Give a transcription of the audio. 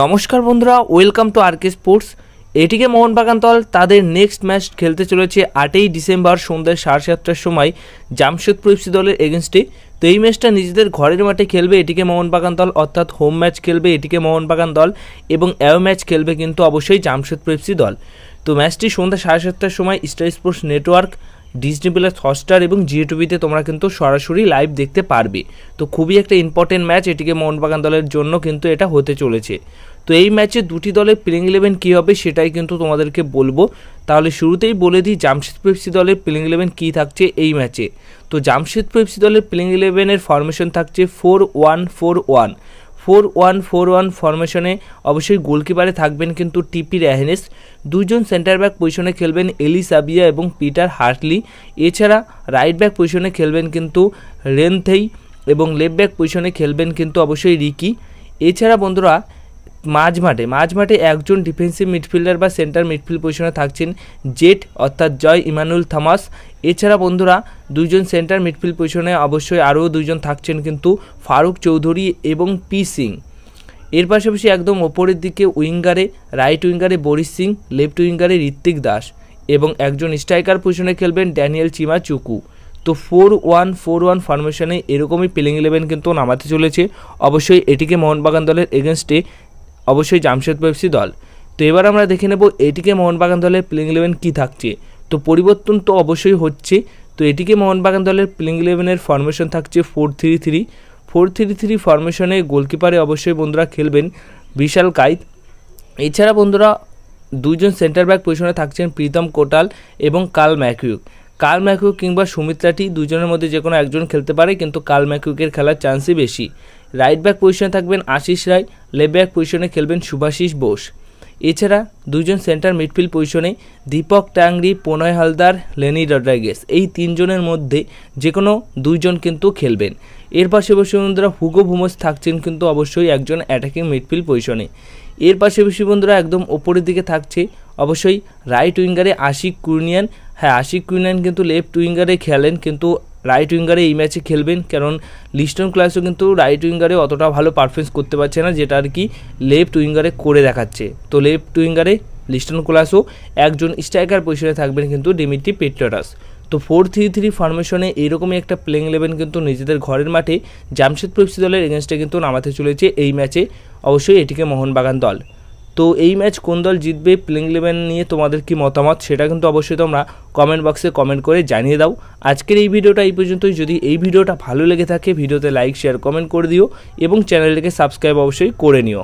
নমস্কার বন্ধুরা welcome to আরকে sports এটিকে মোহনবাগান দল তাদের নেক্সট ম্যাচ খেলতে চলেছে আটই ডিসেম্বর সন্ধ্যা সাড়ে সাতটার সময় জামশেদপুর এফসি দলের এগেনস্টে তো এই ম্যাচটা নিজেদের ঘরের মাঠে খেলবে এটিকে মোহনবাগান দল অর্থাৎ হোম ম্যাচ খেলবে এটিকে মোহনবাগান দল এবং অ্যাও ম্যাচ খেলবে কিন্তু অবশ্যই জামশেদপুর এফসি দল তো ম্যাচটি সন্ধ্যা সাড়ে সাতটার সময় Star Sports network Disney plus Hotstar এবং জিও টিভিতে তোমরা কিন্তু সরাসরি লাইভ দেখতে পারবে তো খুবই একটা ইম্পর্টেন্ট ম্যাচ এটিকে মোহনবাগান দলের জন্য কিন্তু এটা হতে চলেছে তো এই ম্যাচে দুটি দলের প্লেইং ইলেভেন কী হবে সেটাই কিন্তু তোমাদেরকে বলবো তাহলে শুরুতেই বলে দিই জামশেদপুর এফসি দলের প্লেইং ইলেভেন কী থাকছে এই ম্যাচে তো জামশেদপুর এফসি দলের প্লেইং ইলেভেনের ফরমেশন থাকছে four one four one four one four one ফরমেশনে অবশ্যই গোলকিপারে থাকবেন কিন্তু টিপি রেহেনেস দুজন সেন্টার ব্যাক পজিশনে খেলবেন এলি সাবিয়া এবং পিটার হার্টলি এছাড়া রাইট ব্যাক পজিশনে খেলবেন কিন্তু রেনথেই এবং লেফট ব্যাক পজিশনে খেলবেন কিন্তু অবশ্যই রিকি এছাড়া বন্ধুরা মাঝ মাঠে মাঝ মাঠে একজন ডিফেন্সিভ মিডফিল্ডার বা সেন্টার মিডফিল্ড পজিশনে থাকছেন জেট অর্থাৎ জয় ইমানুল থমাস এছাড়া বন্ধুরা দুইজন সেন্টার মিডফিল্ড পজিশনে অবশ্যই আরও দুইজন থাকছেন কিন্তু ফারুক চৌধুরী এবং পি সিং এর পাশাপাশি একদম ওপরের দিকে উইঙ্গারে রাইট উইঙ্গারে বরিশ সিং লেফট উইঙ্গারে ঋত্বিক দাস এবং একজন স্ট্রাইকার পজিশনে খেলবেন ড্যানিয়েল চিমা চুকু তো ফোর ওয়ান ফোর ওয়ান ফরমেশনে এরকমই প্লেইং ইলেভেন কিন্তু নামাতে চলেছে অবশ্যই এটিকে মোহনবাগান দলের এগেনস্টে অবশ্যই জামশেদপুর এফসি দল তো এবার আমরা দেখে নেব এটিকে মোহনবাগান দলের প্লেইং ইলেভেন কী থাকছে তো পরিবর্তন তো অবশ্যই হচ্ছে তো এটিকে মোহনবাগান দলের প্লেইং ইলেভেনের ফরমেশন থাকছে four three three four three three ফরমেশনে গোলকিপারে অবশ্যই বন্ধুরা খেলবেন বিশাল কাইত এছাড়া বন্ধুরা দুজন সেন্টার ব্যাক পজিশনে থাকছেন প্রীতম কোটাল এবং কাল ম্যাকিউক কাল ম্যাকিউক কিংবা সুমিত্রাটি দুজনের মধ্যে যে কোনো একজন খেলতে পারে কিন্তু কাল ম্যাকিউকের খেলার চান্সই বেশি রাইট ব্যাক পজিশনে থাকবেন আশিস রায় লেফট ব্যাক পজিশনে খেলবেন শুভাশিস বোস এছাড়া দুজন সেন্টার মিডফিল্ড পজিশনে দীপক টাংরি প্রণয় হালদার লেনি রড্রাগেস এই তিনজনের মধ্যে যে কোনো দুইজন কিন্তু খেলবেন এর পাশাপাশি বন্ধুরা হুগো ভুমস থাকছেন কিন্তু অবশ্যই একজন অ্যাটাকিং মিডফিল্ড পজিশনে এর বসে বন্ধুরা একদম ওপরের দিকে থাকছে অবশ্যই রাইট উইঙ্গারে আশিক কুর্নিয়ান হ্যাঁ আশিক কুর্নিয়ান কিন্তু লেফট উইঙ্গারে খেলেন কিন্তু রাইট উইঙ্গারে এই ম্যাচে খেলবেন কারণ লিস্টন ক্লাসও কিন্তু রাইট উইঙ্গারে অতটা ভালো পারফরমেন্স করতে পারছে না যেটা আর কি লেফট উইঙ্গারে করে দেখাচ্ছে তো লেফট উইঙ্গারে লিস্টন ক্লাসও একজন স্ট্রাইকার পজিশনে থাকবেন কিন্তু ডিমিটি পেট্রোরাস তো ফোর থ্রি থ্রি ফর্মেশনে এইরকমই একটা প্লেইং ইলেভেন কিন্তু নিজেদের ঘরের মাঠে জামশেদপুর এফসি দলের এগেনস্টে কিন্তু নামাতে চলেছে এই ম্যাচে অবশ্যই এটিকে মোহনবাগান দল তো এই ম্যাচ কোন দল জিতবে প্লেইং ইলেভেন নিয়ে তোমাদের কি মতামত সেটা কিন্তু অবশ্যই তোমরা কমেন্ট বক্সে কমেন্ট করে জানিয়ে দাও আজকের এই ভিডিওটা এই পর্যন্তই যদি এই ভিডিওটা ভালো লেগে থাকে ভিডিওতে লাইক শেয়ার কমেন্ট করে দিও এবং চ্যানেলটিকে সাবস্ক্রাইব অবশ্যই করে নিও